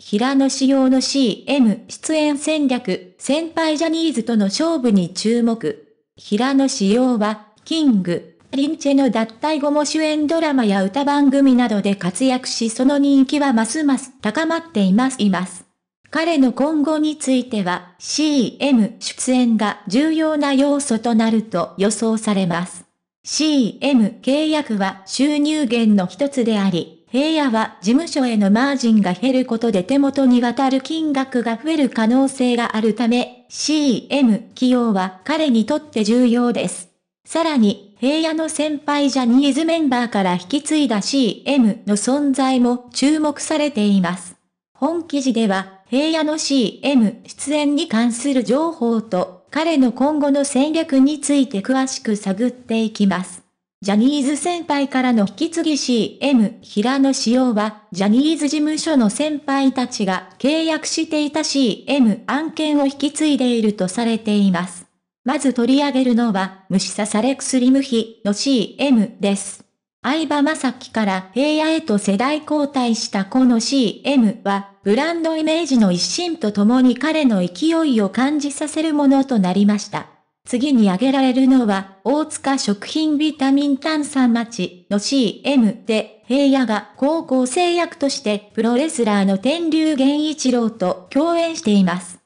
平野仕様の CM 出演戦略、先輩ジャニーズとの勝負に注目。平野仕様は、キング、リンチェの脱退後も主演ドラマや歌番組などで活躍しその人気はますます高まっています。います彼の今後については CM 出演が重要な要素となると予想されます。CM 契約は収入源の一つであり、平野は事務所へのマージンが減ることで手元に渡る金額が増える可能性があるため、CM 起用は彼にとって重要です。さらに、平野の先輩ジャニーズメンバーから引き継いだ CM の存在も注目されています。本記事では、平野の CM 出演に関する情報と、彼の今後の戦略について詳しく探っていきます。ジャニーズ先輩からの引き継ぎ CM 平野仕様は、ジャニーズ事務所の先輩たちが契約していた CM 案件を引き継いでいるとされています。まず取り上げるのは、虫刺され薬無比の CM です。相葉雅紀から平野へと世代交代したこの CM は、ブランドイメージの一新とともに彼の勢いを感じさせるものとなりました。次に挙げられるのは、大塚食品ビタミン炭酸町の CM で、平野が高校生役としてプロレスラーの天竜源一郎と共演しています。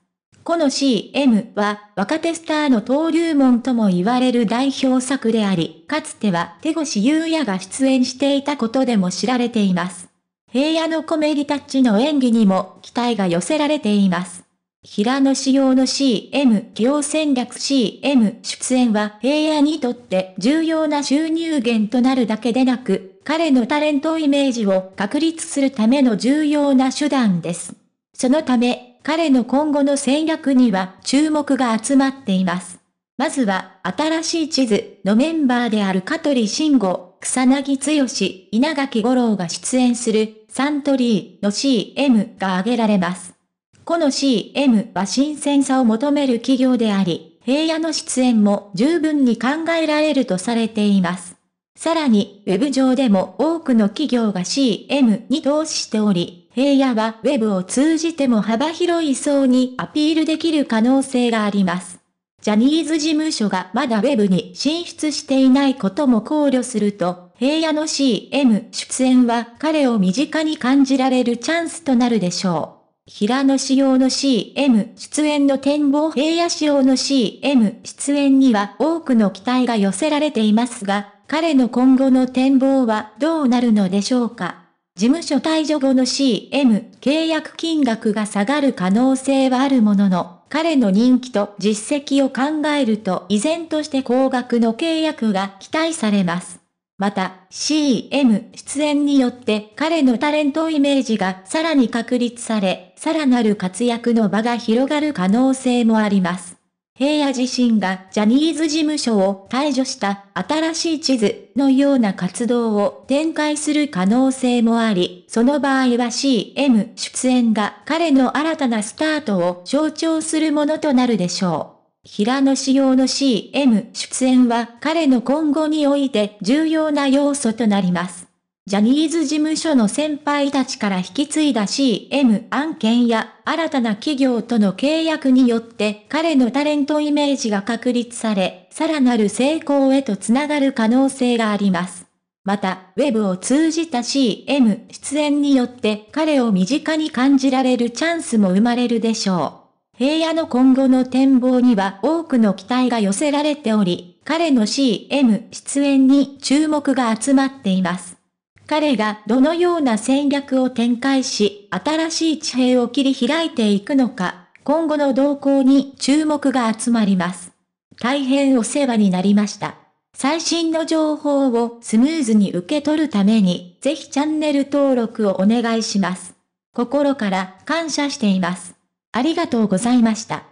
この CM は若手スターの登竜門とも言われる代表作であり、かつては手越優也が出演していたことでも知られています。平野のコメディタッチの演技にも期待が寄せられています。平野仕様の CM 起用戦略 CM 出演は平野にとって重要な収入源となるだけでなく、彼のタレントイメージを確立するための重要な手段です。そのため、彼の今後の戦略には注目が集まっています。まずは、新しい地図のメンバーである香取慎吾、草薙剛、稲垣五郎が出演するサントリーの CM が挙げられます。この CM は新鮮さを求める企業であり、平野の出演も十分に考えられるとされています。さらに、ウェブ上でも多くの企業が CM に投資しており、平野はウェブを通じても幅広い層にアピールできる可能性があります。ジャニーズ事務所がまだウェブに進出していないことも考慮すると、平野の CM 出演は彼を身近に感じられるチャンスとなるでしょう。平野仕様の CM 出演の展望平野仕様の CM 出演には多くの期待が寄せられていますが、彼の今後の展望はどうなるのでしょうか。事務所退場後の CM 契約金額が下がる可能性はあるものの、彼の人気と実績を考えると依然として高額の契約が期待されます。また、CM 出演によって彼のタレントイメージがさらに確立され、さらなる活躍の場が広がる可能性もあります。平野自身がジャニーズ事務所を退場した新しい地図のような活動を展開する可能性もあり、その場合は CM 出演が彼の新たなスタートを象徴するものとなるでしょう。平野紫耀の CM 出演は彼の今後において重要な要素となります。ジャニーズ事務所の先輩たちから引き継いだ CM 案件や新たな企業との契約によって彼のタレントイメージが確立され、さらなる成功へとつながる可能性があります。また、ウェブを通じた CM 出演によって彼を身近に感じられるチャンスも生まれるでしょう。平野の今後の展望には多くの期待が寄せられており、彼の CM 出演に注目が集まっています。彼がどのような戦略を展開し、新しい地平を切り開いていくのか、今後の動向に注目が集まります。大変お世話になりました。最新の情報をスムーズに受け取るために、ぜひチャンネル登録をお願いします。心から感謝しています。ありがとうございました。